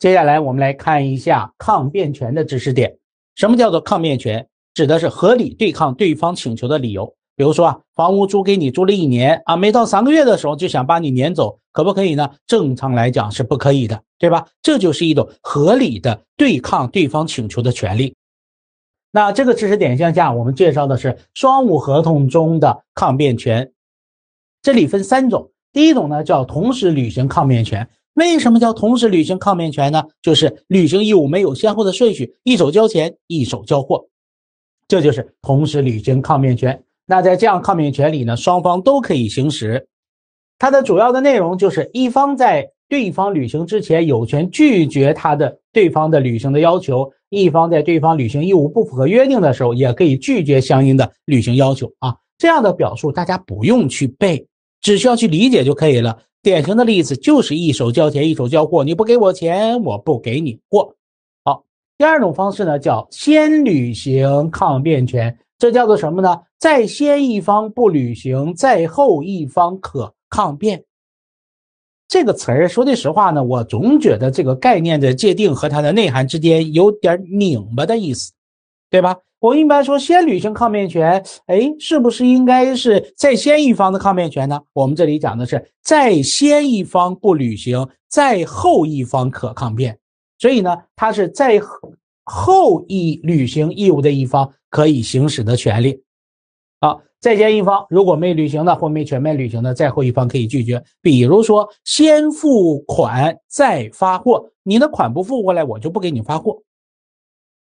接下来我们来看一下抗辩权的知识点。什么叫做抗辩权？指的是合理对抗对方请求的理由。比如说啊，房屋租给你租了一年啊，没到三个月的时候就想把你撵走，可不可以呢？正常来讲是不可以的，对吧？这就是一种合理的对抗对方请求的权利。那这个知识点向下，我们介绍的是双务合同中的抗辩权。这里分三种，第一种呢叫同时履行抗辩权。为什么叫同时履行抗辩权呢？就是履行义务没有先后的顺序，一手交钱，一手交货，这就是同时履行抗辩权。那在这样抗辩权里呢，双方都可以行使。它的主要的内容就是，一方在对方履行之前，有权拒绝他的对方的履行的要求；一方在对方履行义务不符合约定的时候，也可以拒绝相应的履行要求。啊，这样的表述大家不用去背，只需要去理解就可以了。典型的例子就是一手交钱一手交货，你不给我钱，我不给你货。好，第二种方式呢，叫先履行抗辩权，这叫做什么呢？在先一方不履行，在后一方可抗辩。这个词儿说句实话呢，我总觉得这个概念的界定和它的内涵之间有点拧巴的意思，对吧？我一般说先履行抗辩权，哎，是不是应该是在先一方的抗辩权呢？我们这里讲的是在先一方不履行，在后一方可抗辩。所以呢，它是在后一履行义务的一方可以行使的权利。好，在先一方如果没履行的或没全面履行的，在后一方可以拒绝。比如说，先付款再发货，你的款不付过来，我就不给你发货。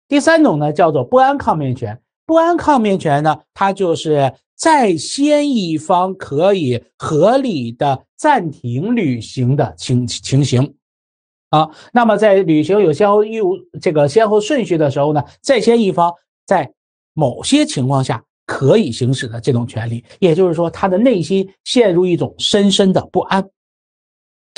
第三种呢，叫做不安抗辩权。不安抗辩权呢，它就是在先一方可以合理的暂停履行的情情形。啊，那么在履行有先后义务这个先后顺序的时候呢，在先一方在某些情况下可以行使的这种权利，也就是说，他的内心陷入一种深深的不安。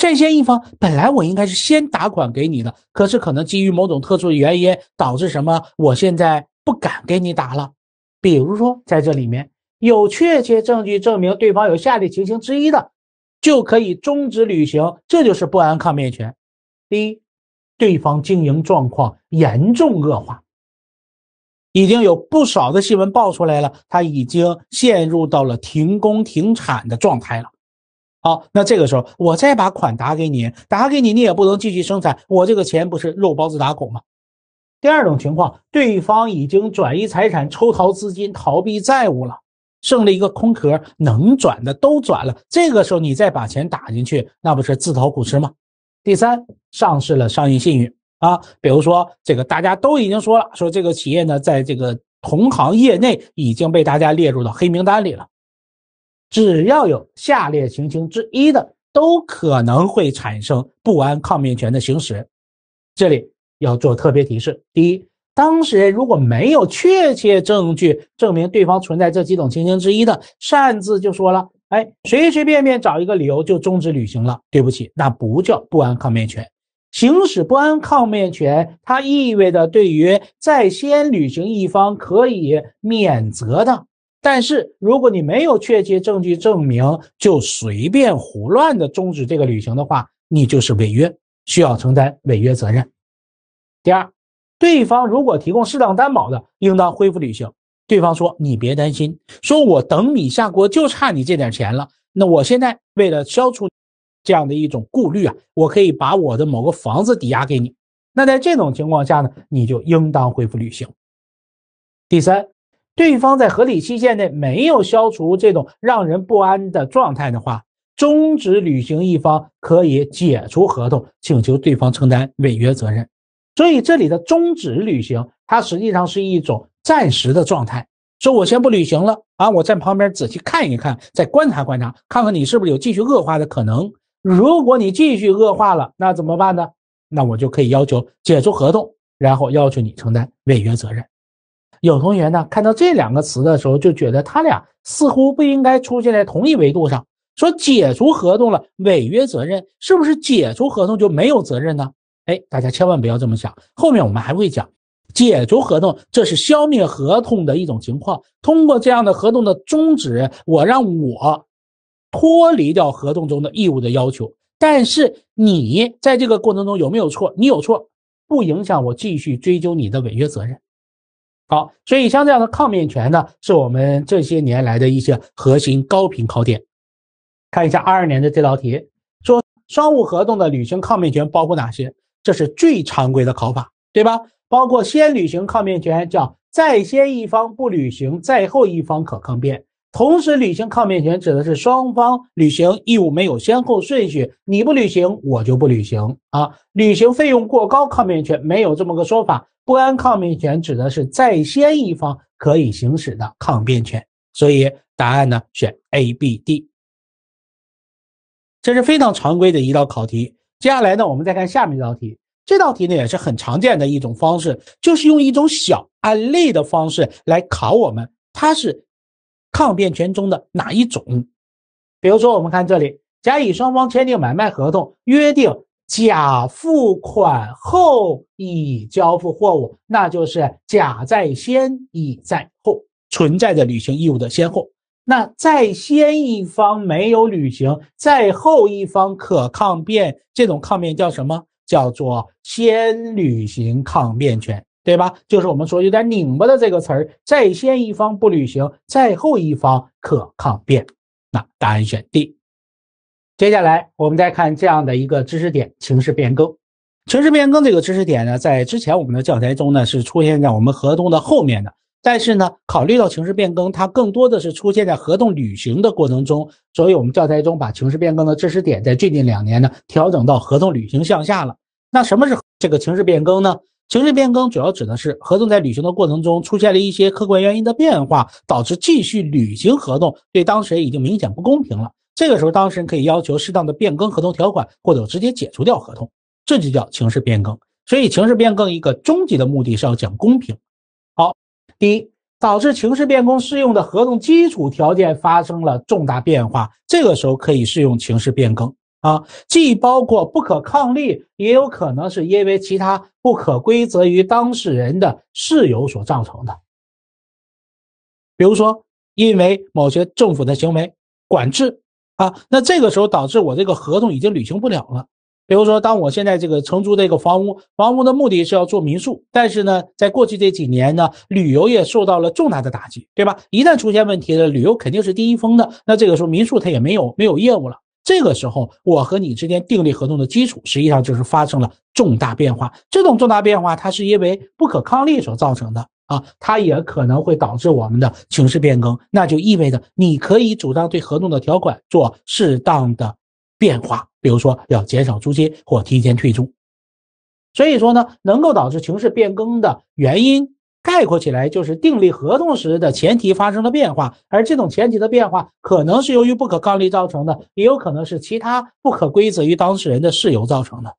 这些一方本来我应该是先打款给你的，可是可能基于某种特殊的原因导致什么，我现在不敢给你打了。比如说在这里面有确切证据证明对方有下列情形之一的，就可以终止履行，这就是不安抗辩权。第一，对方经营状况严重恶化，已经有不少的新闻爆出来了，他已经陷入到了停工停产的状态了。好，那这个时候我再把款打给你，打给你，你也不能继续生产，我这个钱不是肉包子打狗吗？第二种情况，对方已经转移财产、抽逃资金、逃避债务了，剩了一个空壳，能转的都转了，这个时候你再把钱打进去，那不是自讨苦吃吗？第三，丧失了商业信誉啊，比如说这个大家都已经说了，说这个企业呢，在这个同行业内已经被大家列入到黑名单里了。只要有下列情形之一的，都可能会产生不安抗辩权的行使。这里要做特别提示：第一，当事人如果没有确切证据证明对方存在这几种情形之一的，擅自就说了，哎，随随便便找一个理由就终止履行了。对不起，那不叫不安抗辩权。行使不安抗辩权，它意味着对于在先履行一方可以免责的。但是，如果你没有确切证据证明，就随便胡乱的终止这个履行的话，你就是违约，需要承担违约责任。第二，对方如果提供适当担保的，应当恢复履行。对方说：“你别担心，说我等你下锅就差你这点钱了。”那我现在为了消除这样的一种顾虑啊，我可以把我的某个房子抵押给你。那在这种情况下呢，你就应当恢复履行。第三。对方在合理期限内没有消除这种让人不安的状态的话，终止履行一方可以解除合同，请求对方承担违约责任。所以这里的终止履行，它实际上是一种暂时的状态，说我先不履行了啊，我在旁边仔细看一看，再观察观察，看看你是不是有继续恶化的可能。如果你继续恶化了，那怎么办呢？那我就可以要求解除合同，然后要求你承担违约责任。有同学呢看到这两个词的时候就觉得他俩似乎不应该出现在同一维度上，说解除合同了，违约责任是不是解除合同就没有责任呢？哎，大家千万不要这么想。后面我们还会讲，解除合同这是消灭合同的一种情况，通过这样的合同的终止，我让我脱离掉合同中的义务的要求，但是你在这个过程中有没有错？你有错，不影响我继续追究你的违约责任。好，所以像这样的抗辩权呢，是我们这些年来的一些核心高频考点。看一下二二年的这道题，说商务合同的履行抗辩权包括哪些？这是最常规的考法，对吧？包括先履行抗辩权，叫在先一方不履行，在后一方可抗辩；同时履行抗辩权指的是双方履行义务没有先后顺序，你不履行，我就不履行啊。履行费用过高抗辩权没有这么个说法。不安抗辩权指的是在先一方可以行使的抗辩权，所以答案呢选 A、B、D。这是非常常规的一道考题。接下来呢，我们再看下面一道题。这道题呢也是很常见的一种方式，就是用一种小案例的方式来考我们。它是抗辩权中的哪一种？比如说，我们看这里，甲乙双方签订买卖合同，约定。甲付款后，乙交付货物，那就是甲在先，乙在后，存在着履行义务的先后。那在先一方没有履行，在后一方可抗辩，这种抗辩叫什么？叫做先履行抗辩权，对吧？就是我们说有点拧巴的这个词儿，在先一方不履行，在后一方可抗辩。那答案选 D。接下来我们再看这样的一个知识点：情势变更。情势变更这个知识点呢，在之前我们的教材中呢是出现在我们合同的后面的。但是呢，考虑到情势变更它更多的是出现在合同履行的过程中，所以我们教材中把情势变更的知识点在最近两年呢调整到合同履行向下了。那什么是这个情势变更呢？情势变更主要指的是合同在履行的过程中出现了一些客观原因的变化，导致继续履行合同对当事人已经明显不公平了。这个时候，当事人可以要求适当的变更合同条款，或者直接解除掉合同，这就叫情势变更。所以，情势变更一个终极的目的是要讲公平。好，第一，导致情势变更适用的合同基础条件发生了重大变化，这个时候可以适用情势变更啊，既包括不可抗力，也有可能是因为其他不可归责于当事人的事由所造成的，比如说因为某些政府的行为管制。啊，那这个时候导致我这个合同已经履行不了了。比如说，当我现在这个承租这个房屋，房屋的目的是要做民宿，但是呢，在过去这几年呢，旅游业受到了重大的打击，对吧？一旦出现问题了，旅游肯定是第一封的。那这个时候，民宿它也没有没有业务了。这个时候，我和你之间订立合同的基础，实际上就是发生了重大变化。这种重大变化，它是因为不可抗力所造成的。啊，它也可能会导致我们的情势变更，那就意味着你可以主张对合同的条款做适当的变化，比如说要减少租金或提前退租。所以说呢，能够导致情势变更的原因概括起来就是订立合同时的前提发生了变化，而这种前提的变化可能是由于不可抗力造成的，也有可能是其他不可归责于当事人的事由造成的。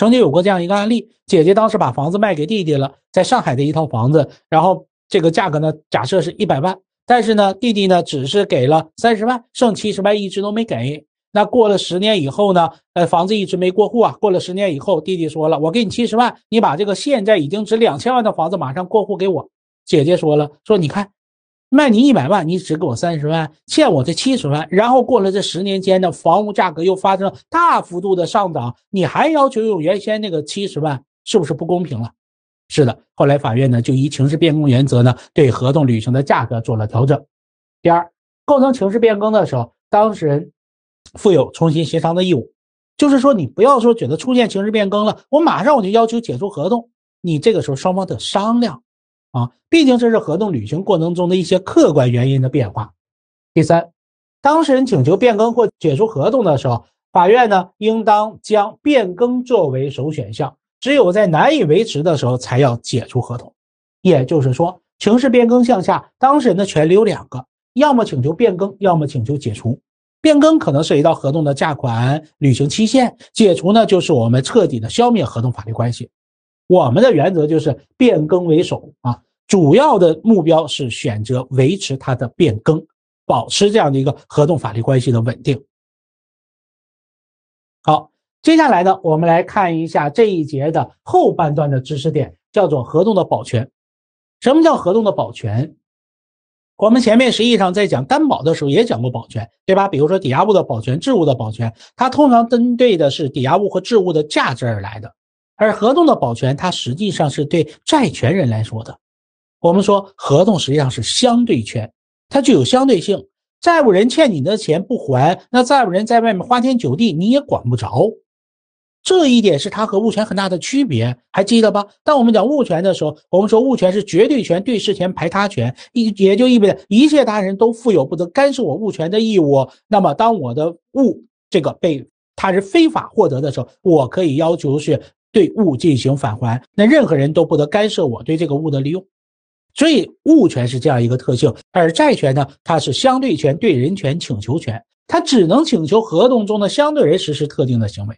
曾经有过这样一个案例，姐姐当时把房子卖给弟弟了，在上海的一套房子，然后这个价格呢，假设是一百万，但是呢，弟弟呢只是给了三十万，剩七十万一直都没给。那过了十年以后呢，呃，房子一直没过户啊。过了十年以后，弟弟说了：“我给你七十万，你把这个现在已经值两千万的房子马上过户给我。”姐姐说了：“说你看。”卖你一百万，你只给我三十万，欠我这七十万。然后过了这十年间的房屋价格又发生大幅度的上涨，你还要求用原先那个七十万，是不是不公平了？是的，后来法院呢就依情势变更原则呢，对合同履行的价格做了调整。第二，构成情势变更的时候，当事人负有重新协商的义务，就是说你不要说觉得出现情势变更了，我马上我就要求解除合同，你这个时候双方得商量。啊，毕竟这是合同履行过程中的一些客观原因的变化。第三，当事人请求变更或解除合同的时候，法院呢应当将变更作为首选项，只有在难以维持的时候才要解除合同。也就是说，情势变更项下，当事人的权利有两个：要么请求变更，要么请求解除。变更可能涉及到合同的价款、履行期限；解除呢，就是我们彻底的消灭合同法律关系。我们的原则就是变更为首啊，主要的目标是选择维持它的变更，保持这样的一个合同法律关系的稳定。好，接下来呢，我们来看一下这一节的后半段的知识点，叫做合同的保全。什么叫合同的保全？我们前面实际上在讲担保的时候也讲过保全，对吧？比如说抵押物的保全、质物的保全，它通常针对的是抵押物和质物的价值而来的。而合同的保全，它实际上是对债权人来说的。我们说合同实际上是相对权，它具有相对性。债务人欠你的钱不还，那债务人在外面花天酒地，你也管不着。这一点是它和物权很大的区别，还记得吧？当我们讲物权的时候，我们说物权是绝对权、对事权、排他权，也就意味着一切他人都负有不得干涉我物权的义务。那么当我的物这个被他人非法获得的时候，我可以要求是。对物进行返还，那任何人都不得干涉我对这个物的利用，所以物权是这样一个特性。而债权呢，它是相对权、对人权、请求权，它只能请求合同中的相对人实施特定的行为，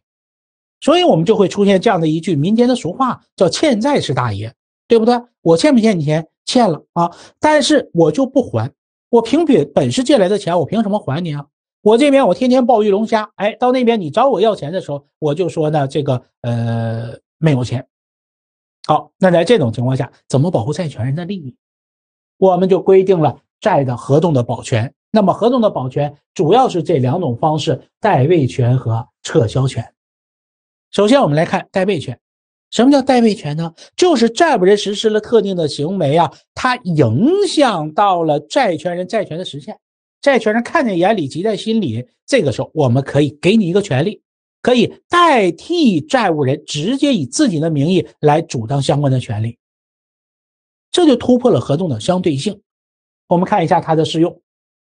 所以我们就会出现这样的一句民间的俗话，叫“欠债是大爷”，对不对？我欠不欠你钱？欠了啊，但是我就不还，我凭本本事借来的钱，我凭什么还你啊？我这边我天天鲍鱼龙虾，哎，到那边你找我要钱的时候，我就说呢，这个呃没有钱。好，那在这种情况下，怎么保护债权人的利益？我们就规定了债的合同的保全。那么合同的保全主要是这两种方式：代位权和撤销权。首先，我们来看代位权。什么叫代位权呢？就是债务人实施了特定的行为啊，它影响到了债权人债权的实现。债权人看见眼里急在心里，这个时候我们可以给你一个权利，可以代替债务人直接以自己的名义来主张相关的权利，这就突破了合同的相对性。我们看一下它的适用：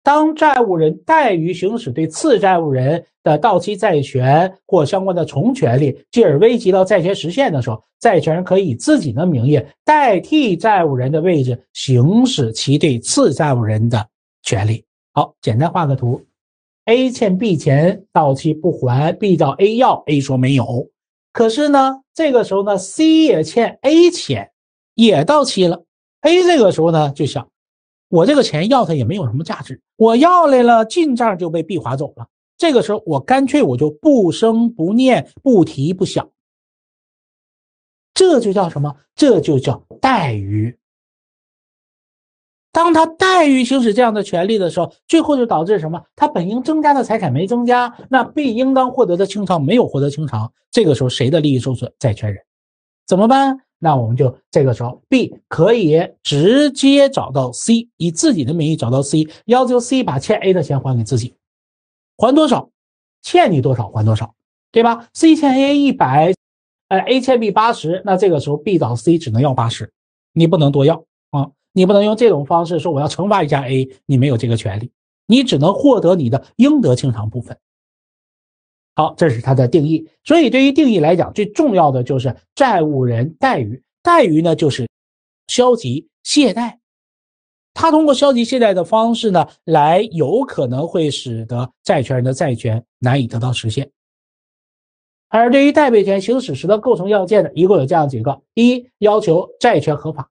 当债务人怠于行使对次债务人的到期债权或相关的从权利，进而危及到债权实现的时候，债权人可以自己的名义代替债务人的位置，行使其对次债务人的权利。好，简单画个图，A 欠 B 钱，到期不还，B 找 A 要，A 说没有。可是呢，这个时候呢，C 也欠 A 钱，也到期了。A 这个时候呢就想，我这个钱要他也没有什么价值，我要来了进账就被 B 划走了。这个时候我干脆我就不声不念不提不想，这就叫什么？这就叫怠于。当他怠于行使这样的权利的时候，最后就导致什么？他本应增加的财产没增加，那 B 应当获得的清偿没有获得清偿。这个时候谁的利益受损？债权人怎么办？那我们就这个时候 B 可以直接找到 C，以自己的名义找到 C，要求 C 把欠 A 的钱还给自己，还多少？欠你多少还多少，对吧？C 欠 A 一百，呃 a 欠 B 八十，那这个时候 B 找 C 只能要八十，你不能多要。你不能用这种方式说我要惩罚一下 A，你没有这个权利，你只能获得你的应得清偿部分。好，这是它的定义。所以对于定义来讲，最重要的就是债务人怠于怠于呢，就是消极懈怠，他通过消极懈怠的方式呢，来有可能会使得债权人的债权难以得到实现。而对于代位权行使时的构成要件呢，一共有这样几个：一要求债权合法。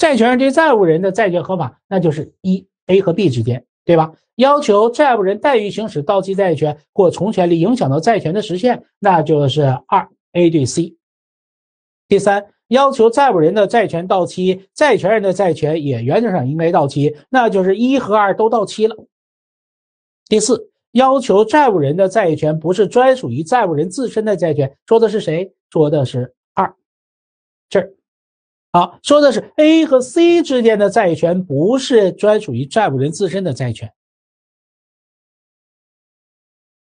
债权人对债务人的债权合法，那就是一 a 和 b 之间，对吧？要求债务人怠于行使到期债权或从权利，影响到债权的实现，那就是二 a 对 c。第三，要求债务人的债权到期，债权人的债权也原则上应该到期，那就是一和二都到期了。第四，要求债务人的债权不是专属于债务人自身的债权，说的是谁？说的是二这儿。好，说的是 A 和 C 之间的债权不是专属于债务人自身的债权。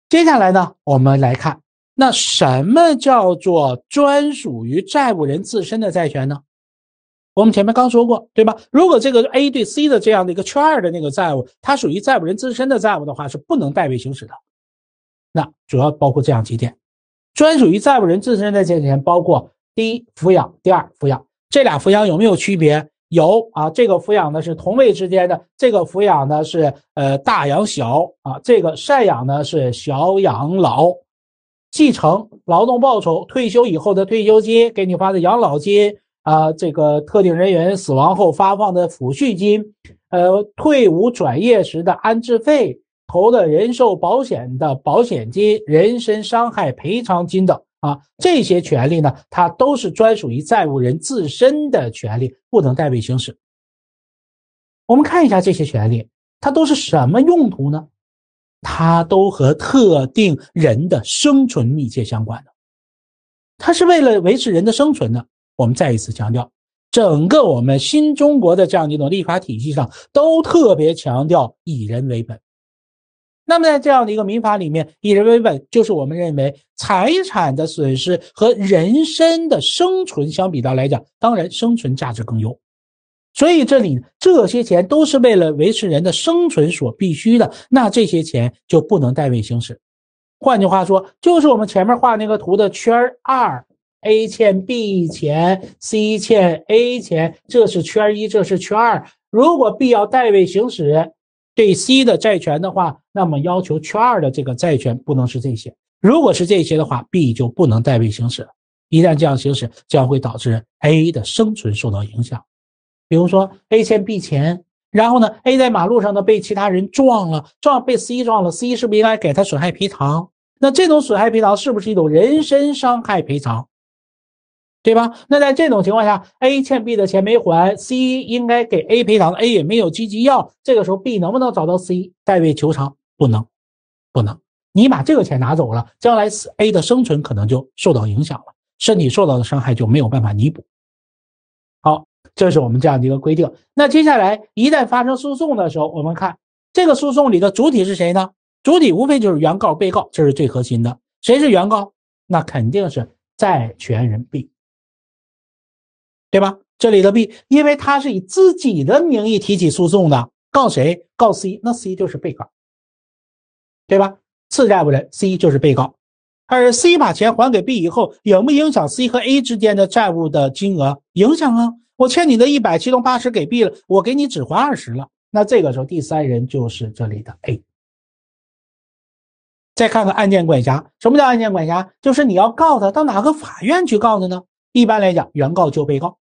接下来呢，我们来看，那什么叫做专属于债务人自身的债权呢？我们前面刚说过，对吧？如果这个 A 对 C 的这样的一个圈儿的那个债务，它属于债务人自身的债务的话，是不能代位行使的。那主要包括这样几点：专属于债务人自身的债权，包括第一抚养，第二抚养。这俩抚养有没有区别？有啊，这个抚养呢是同位之间的，这个抚养呢是呃大养小啊，这个赡养呢是小养老，继承、劳动报酬、退休以后的退休金、给你发的养老金啊，这个特定人员死亡后发放的抚恤金，呃，退伍转业时的安置费，投的人寿保险的保险金、人身伤害赔偿金等。啊，这些权利呢，它都是专属于债务人自身的权利，不能代位行使。我们看一下这些权利，它都是什么用途呢？它都和特定人的生存密切相关的，它是为了维持人的生存的。我们再一次强调，整个我们新中国的这样一种立法体系上，都特别强调以人为本。那么，在这样的一个民法里面，以人为本就是我们认为财产的损失和人身的生存相比到来讲，当然生存价值更优。所以这里这些钱都是为了维持人的生存所必须的，那这些钱就不能代位行使。换句话说，就是我们前面画那个图的圈二，A 欠 B 钱，C 欠 A 钱，这是圈一，这是圈二。如果必要代位行使。对 C 的债权的话，那么要求圈二的这个债权不能是这些。如果是这些的话，B 就不能代位行使。一旦这样行使，将会导致 A 的生存受到影响。比如说，A 欠 B 钱，然后呢，A 在马路上呢被其他人撞了，撞被 C 撞了，C 是不是应该给他损害赔偿？那这种损害赔偿是不是一种人身伤害赔偿？对吧？那在这种情况下，A 欠 B 的钱没还，C 应该给 A 赔偿，A 也没有积极要。这个时候，B 能不能找到 C 代位求偿？不能，不能。你把这个钱拿走了，将来 A 的生存可能就受到影响了，身体受到的伤害就没有办法弥补。好，这是我们这样的一个规定。那接下来，一旦发生诉讼的时候，我们看这个诉讼里的主体是谁呢？主体无非就是原告、被告，这是最核心的。谁是原告？那肯定是债权人 B。对吧？这里的 B，因为他是以自己的名义提起诉讼的，告谁？告 C，那 C 就是被告，对吧？次债务人 C 就是被告。而 C 把钱还给 B 以后，有没影响 C 和 A 之间的债务的金额？影响啊！我欠你的一百其中八十给 B 了，我给你只还二十了。那这个时候，第三人就是这里的 A。再看看案件管辖，什么叫案件管辖？就是你要告他，到哪个法院去告的呢？一般来讲，原告就被告。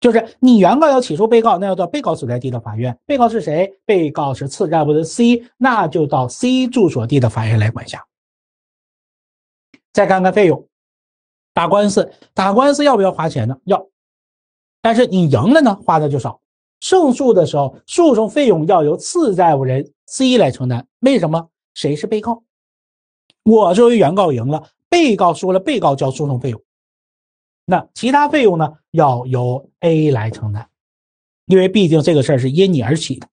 就是你原告要起诉被告，那要到被告所在地的法院。被告是谁？被告是次债务人 C，那就到 C 住所地的法院来管辖。再看看费用，打官司打官司要不要花钱呢？要，但是你赢了呢，花的就少。胜诉的时候，诉讼费用要由次债务人 C 来承担。为什么？谁是被告？我作为原告赢了，被告输了，被告交诉讼费用。那其他费用呢，要由 A 来承担，因为毕竟这个事儿是因你而起的。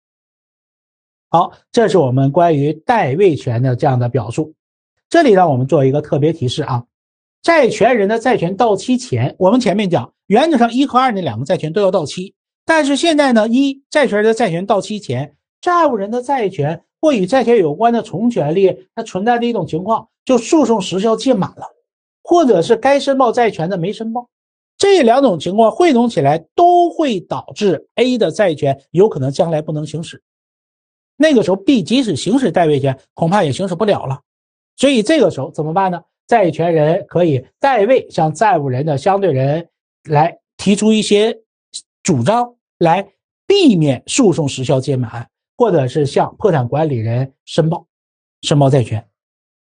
好，这是我们关于代位权的这样的表述。这里呢，我们做一个特别提示啊，债权人的债权到期前，我们前面讲，原则上一和二那两个债权都要到期，但是现在呢，一债权人的债权到期前，债务人的债权或与债权有关的从权利，它存在的一种情况，就诉讼时效届满了。或者是该申报债权的没申报，这两种情况汇总起来都会导致 A 的债权有可能将来不能行使。那个时候，B 即使行使代位权，恐怕也行使不了了。所以这个时候怎么办呢？债权人可以代位向债务人的相对人来提出一些主张，来避免诉讼时效届满，或者是向破产管理人申报，申报债权。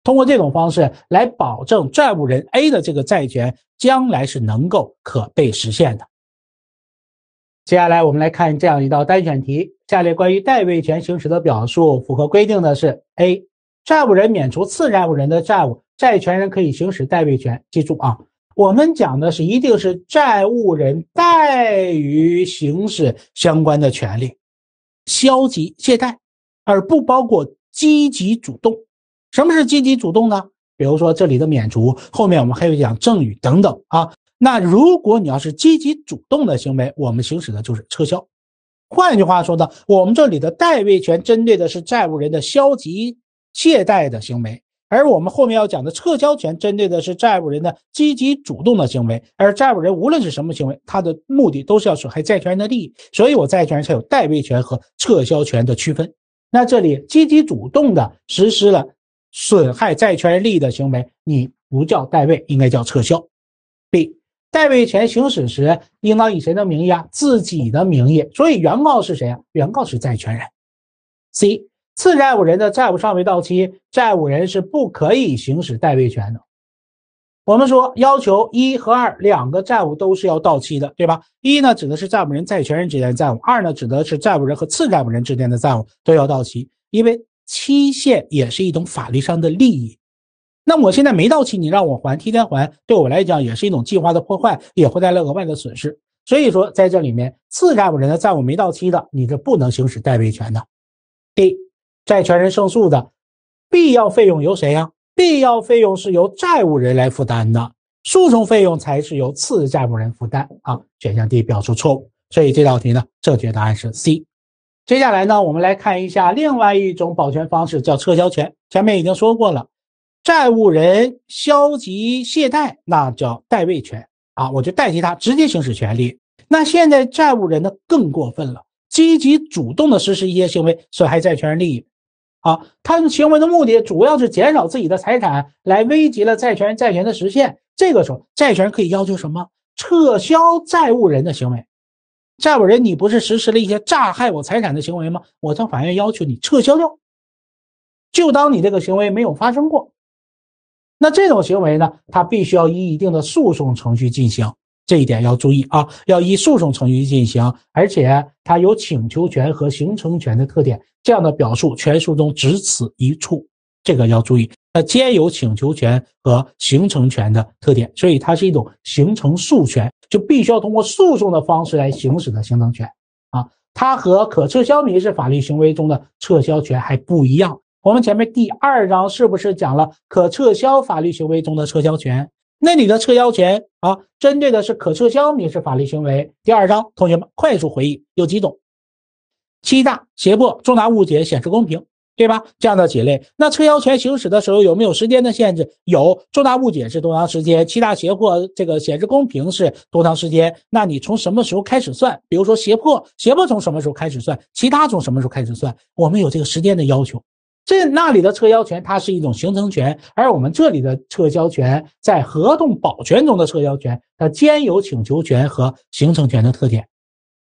通过这种方式来保证债务人 A 的这个债权将来是能够可被实现的。接下来我们来看这样一道单选题：下列关于代位权行使的表述符合规定的是？A. 债务人免除次债务人的债务，债权人可以行使代位权。记住啊，我们讲的是一定是债务人代于行使相关的权利，消极借贷，而不包括积极主动。什么是积极主动呢？比如说这里的免除，后面我们还会讲赠与等等啊。那如果你要是积极主动的行为，我们行使的就是撤销。换一句话说呢，我们这里的代位权针对的是债务人的消极懈怠的行为，而我们后面要讲的撤销权针对的是债务人的积极主动的行为。而债务人无论是什么行为，他的目的都是要损害债权人的利益，所以我债权人才有代位权和撤销权的区分。那这里积极主动的实施了。损害债权人利益的行为，你不叫代位，应该叫撤销。B. 代位权行使时，应当以谁的名义啊？自己的名义。所以原告是谁啊？原告是债权人。C. 次债务人的债务尚未到期，债务人是不可以行使代位权的。我们说要求一和二两个债务都是要到期的，对吧？一呢指的是债务人债权人之间的债务，二呢指的是债务人和次债务人之间的债务都要到期，因为。期限也是一种法律上的利益，那我现在没到期，你让我还，天天还，对我来讲也是一种计划的破坏，也会带来额外的损失。所以说，在这里面，次债务人的债务没到期的，你是不能行使代位权的。D，债权人胜诉的必要费用由谁呀？必要费用是由债务人来负担的，诉讼费用才是由次债务人负担啊。选项 D 表述错误，所以这道题呢，正确答案是 C。接下来呢，我们来看一下另外一种保全方式，叫撤销权。前面已经说过了，债务人消极懈怠，那叫代位权啊，我就代替他直接行使权利。那现在债务人呢更过分了，积极主动的实施一些行为，损害债权人利益。啊，他的行为的目的主要是减少自己的财产，来危及了债权人债权的实现。这个时候，债权人可以要求什么？撤销债务人的行为。债务人，你不是实施了一些诈害我财产的行为吗？我向法院要求你撤销掉，就当你这个行为没有发生过。那这种行为呢，它必须要依一定的诉讼程序进行，这一点要注意啊，要依诉讼程序进行，而且它有请求权和形成权的特点。这样的表述全书中只此一处，这个要注意。那兼有请求权和形成权的特点，所以它是一种形成诉权。就必须要通过诉讼的方式来行使的行政权啊，它和可撤销民事法律行为中的撤销权还不一样。我们前面第二章是不是讲了可撤销法律行为中的撤销权？那你的撤销权啊，针对的是可撤销民事法律行为。第二章，同学们快速回忆有几种：欺诈、胁迫、重大误解、显示公平。对吧？这样的几类？那撤销权行使的时候有没有时间的限制？有重大误解是多长时间？欺诈胁迫这个显示公平是多长时间？那你从什么时候开始算？比如说胁迫，胁迫从什么时候开始算？其他从什么时候开始算？我们有这个时间的要求。这那里的撤销权它是一种形成权，而我们这里的撤销权在合同保全中的撤销权，它兼有请求权和形成权的特点。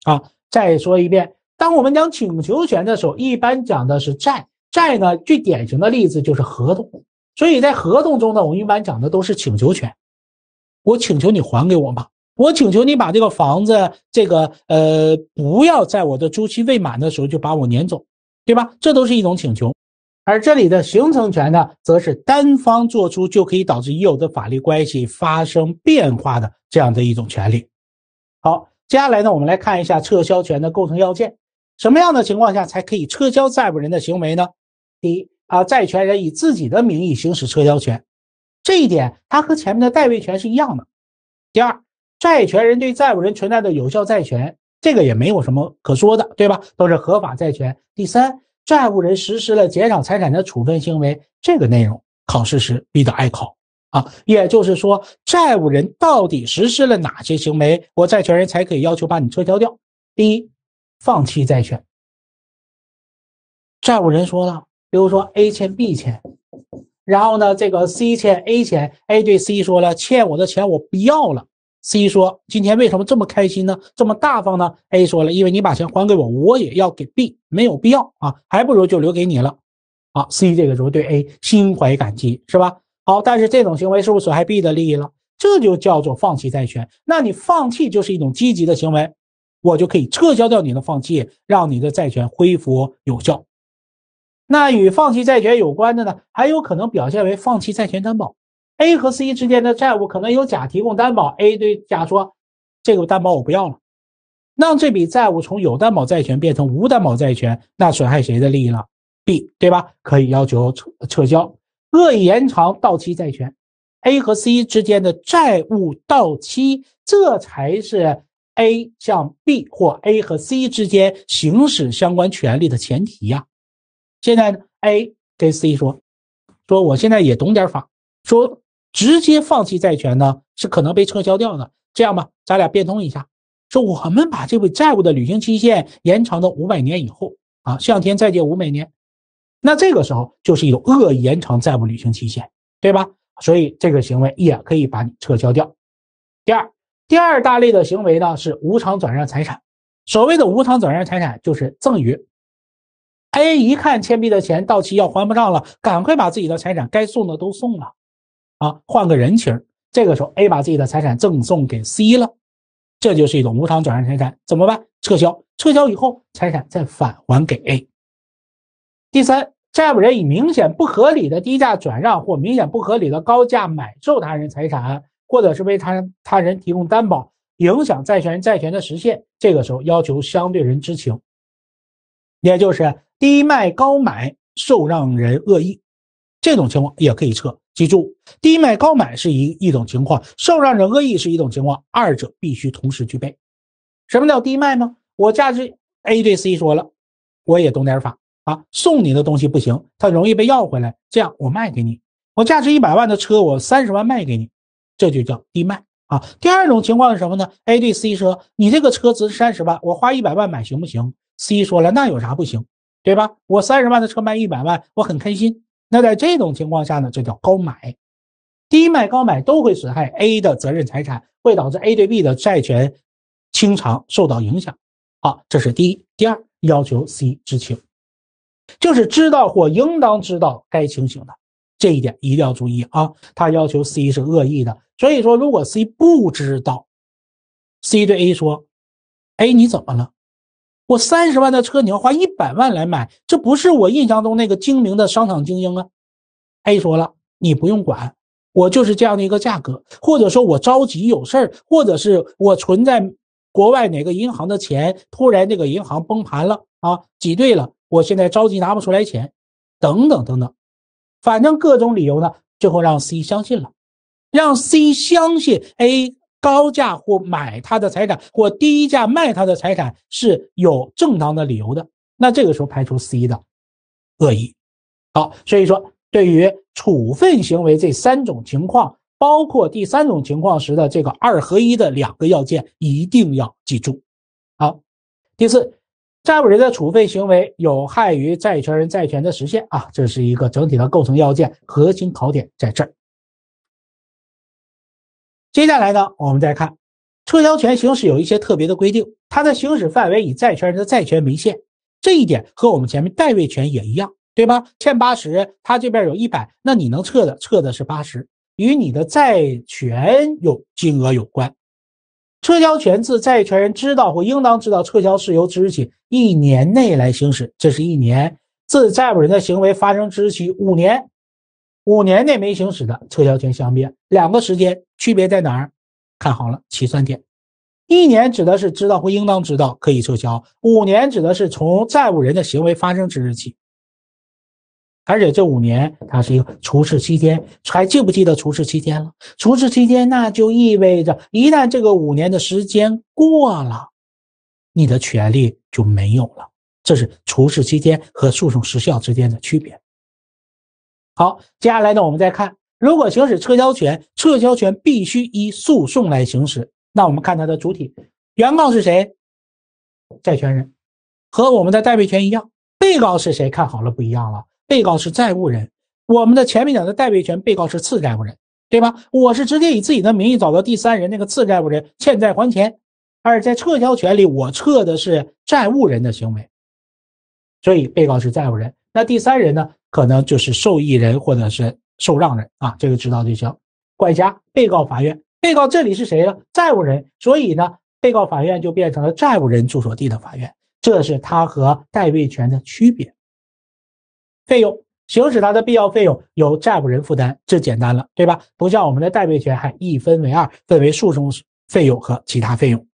啊，再说一遍。当我们讲请求权的时候，一般讲的是债。债呢，最典型的例子就是合同。所以在合同中呢，我们一般讲的都是请求权。我请求你还给我吧，我请求你把这个房子，这个呃，不要在我的租期未满的时候就把我撵走，对吧？这都是一种请求。而这里的形成权呢，则是单方做出就可以导致已有的法律关系发生变化的这样的一种权利。好，接下来呢，我们来看一下撤销权的构成要件。什么样的情况下才可以撤销债务人的行为呢？第一啊，债权人以自己的名义行使撤销权，这一点它和前面的代位权是一样的。第二，债权人对债务人存在的有效债权，这个也没有什么可说的，对吧？都是合法债权。第三，债务人实施了减少财产的处分行为，这个内容考试时比较爱考啊。也就是说，债务人到底实施了哪些行为，我债权人才可以要求把你撤销掉。第一。放弃债权，债务人说了，比如说 A 欠 B 钱，然后呢，这个 C 欠 A 钱，A 对 C 说了，欠我的钱我不要了。C 说，今天为什么这么开心呢？这么大方呢？A 说了，因为你把钱还给我，我也要给 B，没有必要啊，还不如就留给你了。啊 c 这个时候对 A 心怀感激，是吧？好，但是这种行为是不是损害 B 的利益了？这就叫做放弃债权。那你放弃就是一种积极的行为。我就可以撤销掉你的放弃，让你的债权恢复有效。那与放弃债权有关的呢，还有可能表现为放弃债权担保。A 和 C 之间的债务可能由甲提供担保，A 对甲说：“这个担保我不要了。”让这笔债务从有担保债权变成无担保债权，那损害谁的利益了？B 对吧？可以要求撤撤销恶意延长到期债权。A 和 C 之间的债务到期，这才是。A 向 B 或 A 和 C 之间行使相关权利的前提呀，现在呢，A 跟 C 说，说我现在也懂点法，说直接放弃债权呢是可能被撤销掉的，这样吧，咱俩变通一下，说我们把这笔债务的履行期限延长到五百年以后啊，向天再借五百年，那这个时候就是一种恶意延长债务履行期限，对吧？所以这个行为也可以把你撤销掉。第二。第二大类的行为呢是无偿转让财产，所谓的无偿转让财产就是赠与。A 一看欠 B 的钱到期要还不上了，赶快把自己的财产该送的都送了，啊，换个人情。这个时候 A 把自己的财产赠送给 C 了，这就是一种无偿转让财产。怎么办？撤销，撤销以后财产再返还给 A。第三，债务人以明显不合理的低价转让或明显不合理的高价买受他人财产。或者是为他他人提供担保，影响债权人债权的实现，这个时候要求相对人知情，也就是低卖高买，受让人恶意，这种情况也可以撤。记住，低卖高买是一一种情况，受让人恶意是一种情况，二者必须同时具备。什么叫低卖呢？我价值 A 对 C 说了，我也懂点法啊，送你的东西不行，它容易被要回来，这样我卖给你，我价值一百万的车，我三十万卖给你。这就叫低卖啊。第二种情况是什么呢？A 对 C 说：“你这个车值三十万，我花一百万买行不行？”C 说了：“那有啥不行？对吧？我三十万的车卖一百万，我很开心。”那在这种情况下呢，这叫高买。低买高买都会损害 A 的责任财产，会导致 A 对 B 的债权清偿受到影响。好，这是第一。第二，要求 C 知情，就是知道或应当知道该情形的。这一点一定要注意啊！他要求 C 是恶意的，所以说如果 C 不知道，C 对 A 说：“哎，你怎么了？我三十万的车你要花一百万来买，这不是我印象中那个精明的商场精英啊。”A 说了：“你不用管，我就是这样的一个价格，或者说我着急有事儿，或者是我存在国外哪个银行的钱突然这个银行崩盘了啊，挤兑了，我现在着急拿不出来钱，等等等等。”反正各种理由呢，最后让 C 相信了，让 C 相信 A 高价或买他的财产，或低价卖他的财产是有正当的理由的。那这个时候排除 C 的恶意。好，所以说对于处分行为这三种情况，包括第三种情况时的这个二合一的两个要件，一定要记住。好，第四。债务人的处分行为有害于债权人债权的实现啊，这是一个整体的构成要件，核心考点在这儿。接下来呢，我们再看撤销权行使有一些特别的规定，它的行使范围以债权人的债权为限，这一点和我们前面代位权也一样，对吧？欠八十，他这边有一百，那你能撤的，撤的是八十，与你的债权有金额有关。撤销权自债权人知道或应当知道撤销事由之日起一年内来行使，这是一年；自债务人的行为发生之日起五年，五年内没行使的撤销权消灭。两个时间区别在哪儿？看好了，起算点：一年指的是知道或应当知道可以撤销，五年指的是从债务人的行为发生之日起。而且这五年，它是一个除斥期间，还记不记得除斥期间了？除斥期间，那就意味着一旦这个五年的时间过了，你的权利就没有了。这是除斥期间和诉讼时效之间的区别。好，接下来呢，我们再看，如果行使撤销权，撤销权必须依诉讼来行使。那我们看它的主体，原告是谁？债权人，和我们的代位权一样。被告是谁？看好了，不一样了。被告是债务人，我们的前面讲的代位权，被告是次债务人，对吧？我是直接以自己的名义找到第三人那个次债务人，欠债还钱。而在撤销权里，我撤的是债务人的行为，所以被告是债务人。那第三人呢，可能就是受益人或者是受让人啊，这个知道就行。管辖被告法院，被告这里是谁呢？债务人，所以呢，被告法院就变成了债务人住所地的法院。这是他和代位权的区别。费用行使它的必要费用由债务人负担，这简单了，对吧？不像我们的代位权还一分为二，分为诉讼费用和其他费用。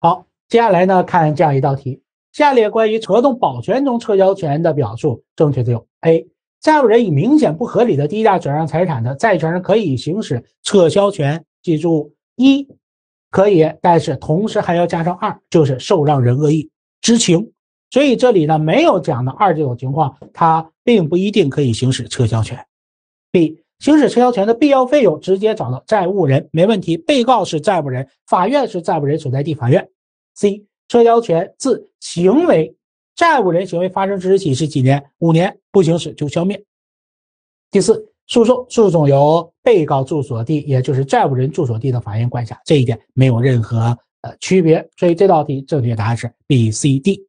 好，接下来呢，看这样一道题：下列关于合同保全中撤销权的表述正确的有：A. 债务人以明显不合理的低价转让财产的，债权人可以行使撤销权。记住，一可以，但是同时还要加上二，就是受让人恶意知情。所以这里呢，没有讲的二这种情况，它并不一定可以行使撤销权。B 行使撤销权的必要费用直接找到债务人，没问题。被告是债务人，法院是债务人所在地法院。C 撤销权自行为债务人行为发生之日起是几年？五年，不行使就消灭。第四，诉讼诉讼由被告住所地，也就是债务人住所地的法院管辖，这一点没有任何呃区别。所以这道题正确答案是 B、C、D。